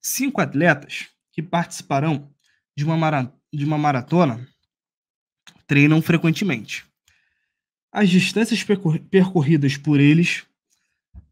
cinco atletas que participarão de uma, mara de uma maratona treinam frequentemente. As distâncias percor percorridas por eles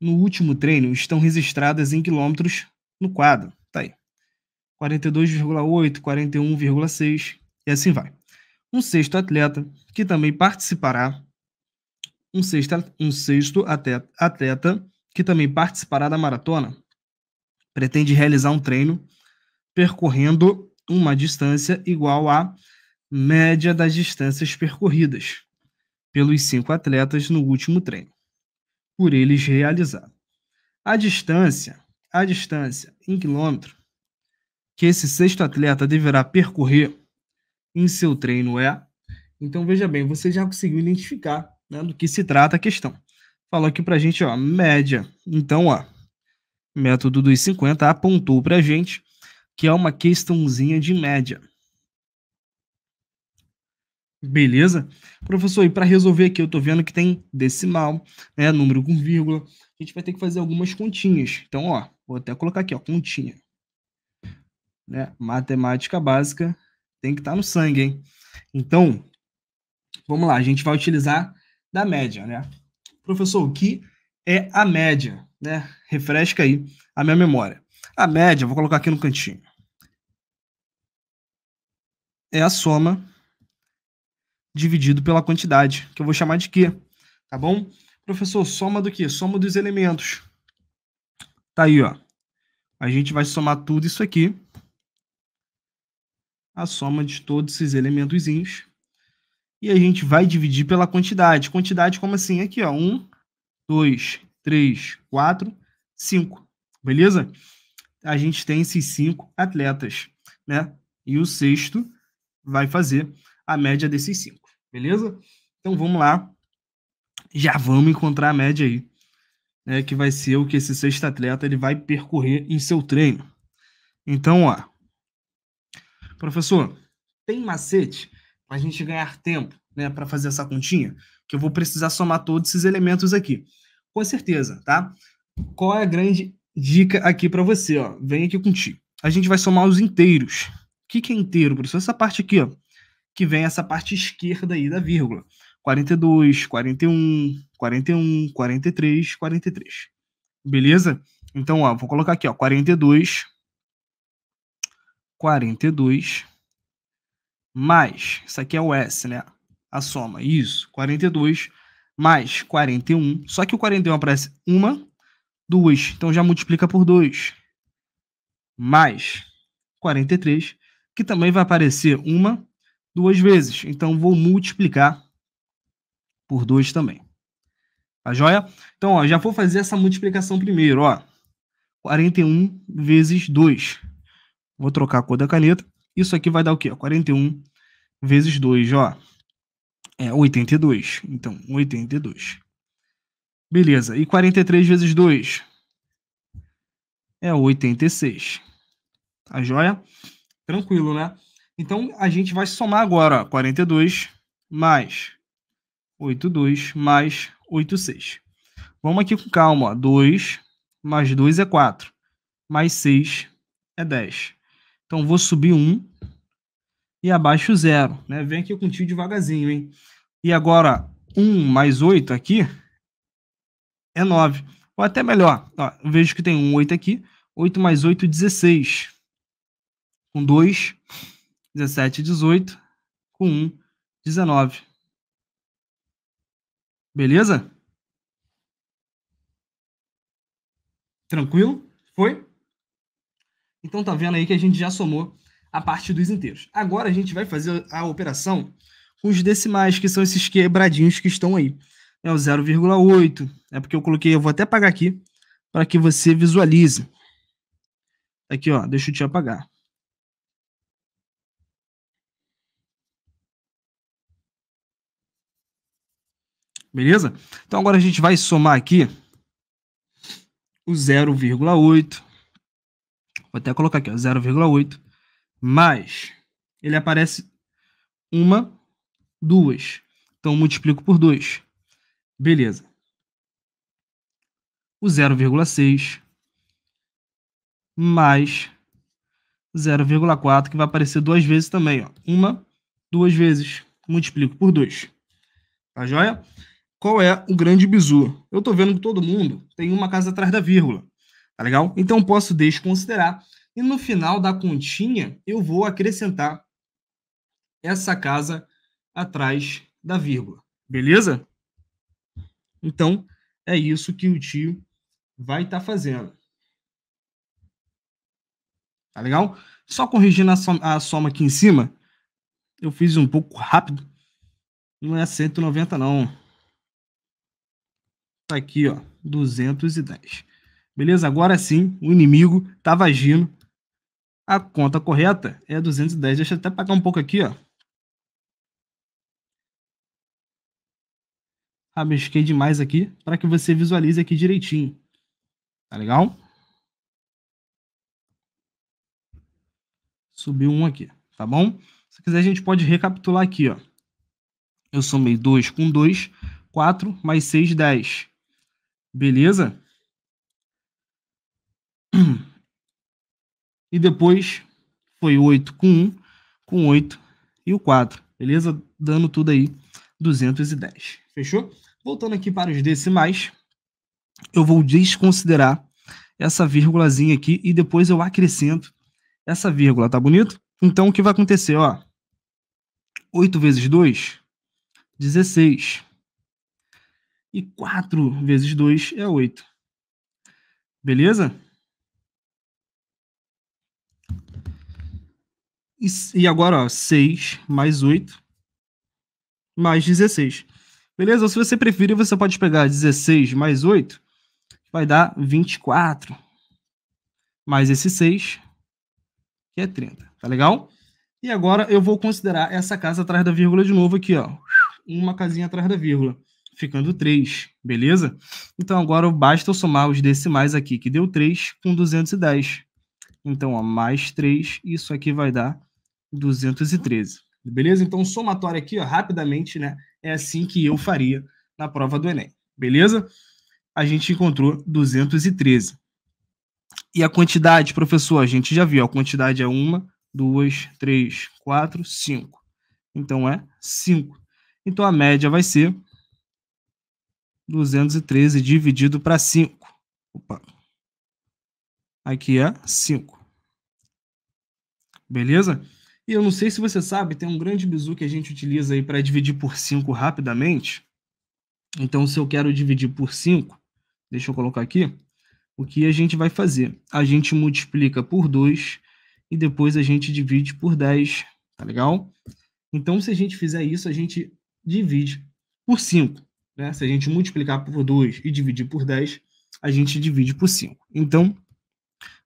no último treino estão registradas em quilômetros no quadro. Tá aí. 42,8, 41,6 e assim vai. Um sexto atleta que também participará um sexto, um sexto atleta, atleta que também participará da maratona pretende realizar um treino percorrendo uma distância igual à média das distâncias percorridas pelos cinco atletas no último treino, por eles realizado. A distância, a distância em quilômetro que esse sexto atleta deverá percorrer em seu treino é. Então veja bem, você já conseguiu identificar né, do que se trata a questão. Falou aqui para gente, ó, média. Então, ó, método dos 50 apontou para a gente que é uma questãozinha de média. Beleza? Professor, e para resolver aqui, eu estou vendo que tem decimal, né, número com vírgula. A gente vai ter que fazer algumas continhas. Então, ó, vou até colocar aqui, ó, continha. Né? Matemática básica tem que estar tá no sangue, hein? Então, vamos lá, a gente vai utilizar da média, né? Professor, o que é a média? né, refresca aí a minha memória. A média, vou colocar aqui no cantinho, é a soma dividido pela quantidade, que eu vou chamar de Q, tá bom? Professor, soma do que? Soma dos elementos. Tá aí, ó. A gente vai somar tudo isso aqui. A soma de todos esses elementozinhos. E a gente vai dividir pela quantidade. Quantidade como assim? Aqui, ó. 1, 2, três, quatro, cinco, Beleza? A gente tem esses cinco atletas, né? E o sexto vai fazer a média desses cinco, beleza? Então vamos lá. Já vamos encontrar a média aí, né? Que vai ser o que esse sexto atleta ele vai percorrer em seu treino. Então, ó, professor, tem macete para a gente ganhar tempo, né? Para fazer essa continha, que eu vou precisar somar todos esses elementos aqui com certeza, tá? Qual é a grande dica aqui para você, ó? Vem aqui contigo. A gente vai somar os inteiros. O que, é inteiro, professor? Essa parte aqui, ó, que vem essa parte esquerda aí da vírgula. 42, 41, 41, 43, 43. Beleza? Então, ó, vou colocar aqui, ó, 42, 42, mais, isso aqui é o S, né? A soma, isso, 42 mais 41. Só que o 41 aparece uma, duas. Então já multiplica por 2. Mais 43, que também vai aparecer uma, duas vezes. Então vou multiplicar por 2 também. Tá joia? Então, ó, já vou fazer essa multiplicação primeiro, ó. 41 vezes 2. Vou trocar a cor da caneta. Isso aqui vai dar o quê? 41 vezes 2, ó. É, 82. Então, 82. Beleza. E 43 vezes 2? É 86. Tá joia? Tranquilo, né? Então, a gente vai somar agora ó, 42 mais 82 mais 86. Vamos aqui com calma. Ó. 2 mais 2 é 4. Mais 6 é 10. Então, vou subir 1 e abaixo zero, né? Vem aqui contigo devagarzinho, hein? E agora, 1 mais 8 aqui é 9. Ou até melhor, ó, vejo que tem um 8 aqui. 8 mais 8, 16. Com 2, 17, 18. Com 1, 19. Beleza? Tranquilo? Foi? Então tá vendo aí que a gente já somou a parte dos inteiros. Agora a gente vai fazer a operação com os decimais, que são esses quebradinhos que estão aí. É o 0,8. É porque eu coloquei, eu vou até apagar aqui para que você visualize. Aqui, ó, deixa eu te apagar. Beleza? Então agora a gente vai somar aqui o 0,8. Vou até colocar aqui, ó, 0,8 mais. Ele aparece uma, duas. Então multiplico por 2. Beleza. O 0,6 mais 0,4, que vai aparecer duas vezes também. Ó. Uma, duas vezes. Multiplico por 2. Tá joia? Qual é o grande bizu? Eu estou vendo que todo mundo tem uma casa atrás da vírgula. Tá legal? Então posso desconsiderar e no final da continha, eu vou acrescentar essa casa atrás da vírgula. Beleza? Então, é isso que o tio vai estar tá fazendo. Tá legal? Só corrigindo a soma, a soma aqui em cima, eu fiz um pouco rápido. Não é 190, não. Tá aqui, ó. 210. Beleza? Agora sim, o inimigo estava agindo a conta correta é 210. Deixa eu até pagar um pouco aqui, ó. Rabisquei ah, demais aqui para que você visualize aqui direitinho. Tá legal? Subiu um aqui, tá bom? Se quiser, a gente pode recapitular aqui, ó. Eu somei 2 com 2, 4 mais 6, 10. Beleza? E depois foi 8 com 1, com 8 e o 4. Beleza? Dando tudo aí 210. Fechou? Voltando aqui para os decimais, eu vou desconsiderar essa vírgulazinha aqui e depois eu acrescento essa vírgula, tá bonito? Então o que vai acontecer, ó? 8 vezes 2, 16. E 4 vezes 2 é 8. Beleza? E, e agora, ó, 6 mais 8 mais 16. Beleza? Ou se você preferir, você pode pegar 16 mais 8, vai dar 24. Mais esse 6, que é 30. Tá legal? E agora eu vou considerar essa casa atrás da vírgula de novo aqui, ó. Uma casinha atrás da vírgula, ficando 3, beleza? Então agora basta eu somar os decimais aqui, que deu 3 com 210. Então, ó, mais 3, isso aqui vai dar 213. Beleza? Então, somatório aqui, ó, rapidamente, né? É assim que eu faria na prova do Enem. Beleza? A gente encontrou 213. E a quantidade, professor, a gente já viu. A quantidade é 1, 2, 3, 4, 5. Então é 5. Então a média vai ser 213 dividido para 5. Opa. Aqui é 5. Beleza? E eu não sei se você sabe, tem um grande bizu que a gente utiliza aí para dividir por 5 rapidamente. Então, se eu quero dividir por 5, deixa eu colocar aqui, o que a gente vai fazer? A gente multiplica por 2 e depois a gente divide por 10, tá legal? Então, se a gente fizer isso, a gente divide por 5. Né? Se a gente multiplicar por 2 e dividir por 10, a gente divide por 5. Então,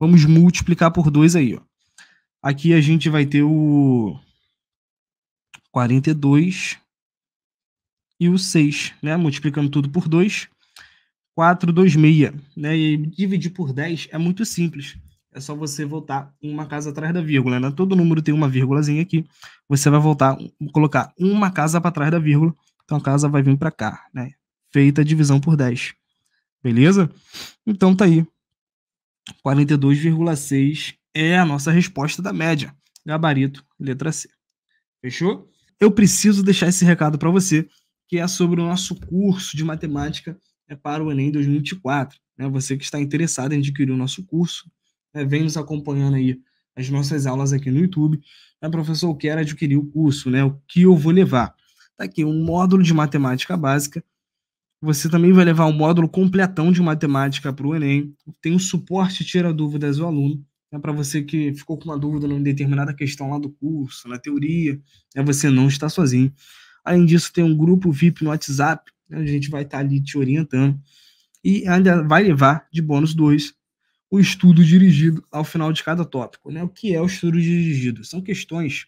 vamos multiplicar por 2 aí. Ó. Aqui a gente vai ter o 42 e o 6, né? Multiplicando tudo por 2, 4, 2, 6. Né? E dividir por 10 é muito simples. É só você voltar uma casa atrás da vírgula. Né? Todo número tem uma vírgulazinha aqui. Você vai voltar, colocar uma casa para trás da vírgula. Então a casa vai vir para cá, né? Feita a divisão por 10. Beleza? Então tá aí. 42,6 é a nossa resposta da média. Gabarito, letra C. Fechou? Eu preciso deixar esse recado para você, que é sobre o nosso curso de matemática é, para o Enem 2024. Né? Você que está interessado em adquirir o nosso curso, né? vem nos acompanhando aí as nossas aulas aqui no YouTube. Né? Professor, eu quero adquirir o curso, né? o que eu vou levar? Está aqui um módulo de matemática básica, você também vai levar um módulo completão de matemática para o Enem. Tem um suporte tira dúvidas do aluno. Né, para você que ficou com uma dúvida em determinada questão lá do curso, na teoria, né, você não está sozinho. Além disso, tem um grupo VIP no WhatsApp, né, a gente vai estar tá ali te orientando. E ainda vai levar de bônus 2 o estudo dirigido ao final de cada tópico. Né? O que é o estudo dirigido? São questões,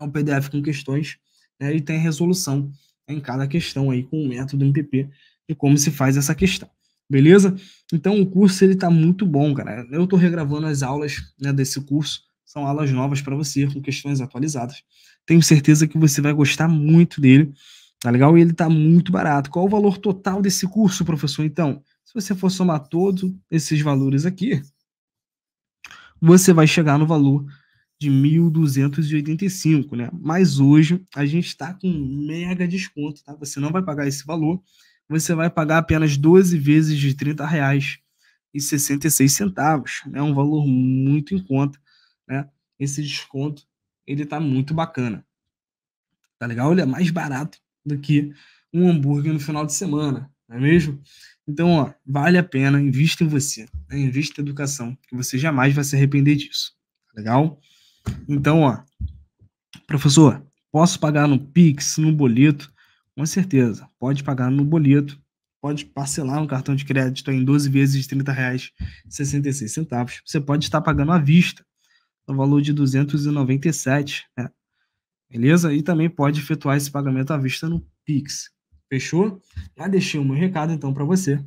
é um PDF com questões, né? e tem resolução em cada questão aí com o método MPP de como se faz essa questão beleza? Então o curso ele tá muito bom, cara. Eu tô regravando as aulas né, desse curso, são aulas novas para você, com questões atualizadas. Tenho certeza que você vai gostar muito dele, tá legal? E ele tá muito barato. Qual o valor total desse curso, professor? Então, se você for somar todos esses valores aqui, você vai chegar no valor de 1.285, né? Mas hoje a gente está com mega desconto, tá? Você não vai pagar esse valor você vai pagar apenas 12 vezes de R$ 30,66. É né? um valor muito em conta. Né? Esse desconto ele tá muito bacana. Tá legal? Ele é mais barato do que um hambúrguer no final de semana, não é mesmo? Então, ó, vale a pena, invista em você, né? invista em educação, que você jamais vai se arrepender disso. Tá legal? Então, ó, professor, posso pagar no Pix, no boleto? Com certeza. Pode pagar no boleto, pode parcelar no cartão de crédito em 12 vezes de R$ 30,66. Você pode estar pagando à vista, no valor de 297, né? Beleza? E também pode efetuar esse pagamento à vista no Pix. Fechou? Já deixei o meu recado então para você.